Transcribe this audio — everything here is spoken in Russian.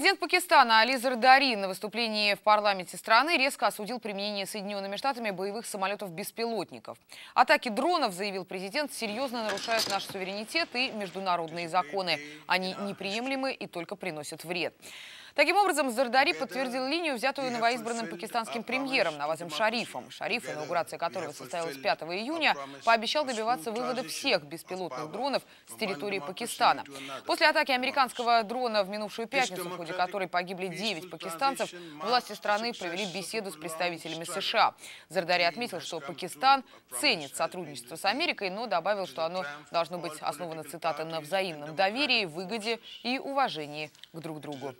Президент Пакистана Али Зардари на выступлении в парламенте страны резко осудил применение Соединенными Штатами боевых самолетов-беспилотников. Атаки дронов, заявил президент, серьезно нарушают наш суверенитет и международные законы. Они неприемлемы и только приносят вред. Таким образом, Зардари подтвердил линию, взятую новоизбранным пакистанским премьером Навазом Шарифом. Шариф, инаугурация которого состоялась 5 июня, пообещал добиваться вывода всех беспилотных дронов с территории Пакистана. После атаки американского дрона в минувшую пятницу, в ходе которой погибли 9 пакистанцев, власти страны провели беседу с представителями США. Зардари отметил, что Пакистан ценит сотрудничество с Америкой, но добавил, что оно должно быть основано, цитата, на взаимном доверии, выгоде и уважении к друг другу.